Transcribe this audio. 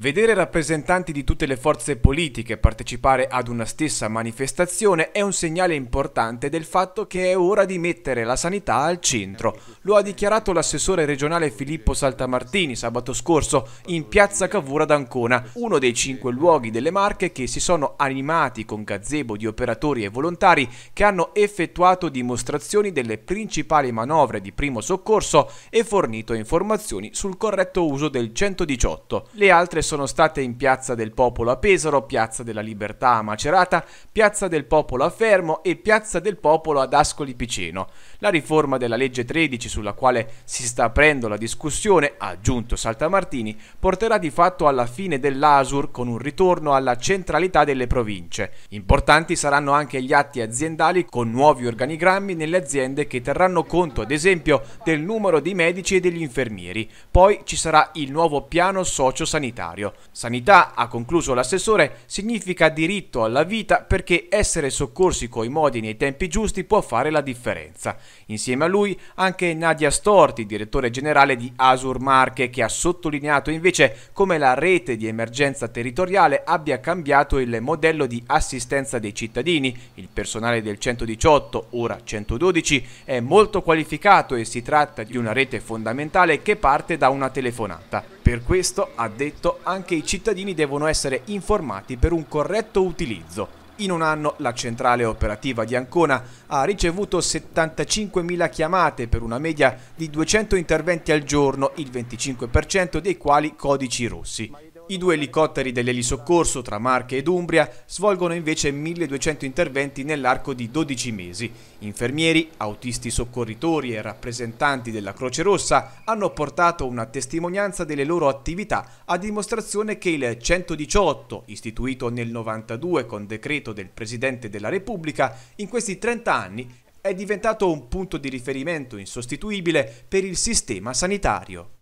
Vedere rappresentanti di tutte le forze politiche partecipare ad una stessa manifestazione è un segnale importante del fatto che è ora di mettere la sanità al centro. Lo ha dichiarato l'assessore regionale Filippo Saltamartini sabato scorso in piazza Cavura ad Ancona, uno dei cinque luoghi delle Marche che si sono animati con gazebo di operatori e volontari che hanno effettuato dimostrazioni delle principali manovre di primo soccorso e fornito informazioni sul corretto uso del 118. Le altre sono state in Piazza del Popolo a Pesaro, Piazza della Libertà a Macerata, Piazza del Popolo a Fermo e Piazza del Popolo ad Ascoli Piceno. La riforma della legge 13 sulla quale si sta aprendo la discussione, ha aggiunto Saltamartini, porterà di fatto alla fine dell'ASUR con un ritorno alla centralità delle province. Importanti saranno anche gli atti aziendali con nuovi organigrammi nelle aziende che terranno conto ad esempio del numero di medici e degli infermieri. Poi ci sarà il nuovo piano sociosanitario sanitario. Sanità, ha concluso l'assessore, significa diritto alla vita perché essere soccorsi coi modi nei tempi giusti può fare la differenza. Insieme a lui anche Nadia Storti, direttore generale di Asur Marche, che ha sottolineato invece come la rete di emergenza territoriale abbia cambiato il modello di assistenza dei cittadini. Il personale del 118, ora 112, è molto qualificato e si tratta di una rete fondamentale che parte da una telefonata. Per questo, ha detto, anche i cittadini devono essere informati per un corretto utilizzo. In un anno la centrale operativa di Ancona ha ricevuto 75.000 chiamate per una media di 200 interventi al giorno, il 25% dei quali codici rossi. I due elicotteri dell'elisoccorso tra Marche ed Umbria svolgono invece 1200 interventi nell'arco di 12 mesi. Infermieri, autisti soccorritori e rappresentanti della Croce Rossa hanno portato una testimonianza delle loro attività a dimostrazione che il 118, istituito nel 92 con decreto del Presidente della Repubblica, in questi 30 anni è diventato un punto di riferimento insostituibile per il sistema sanitario.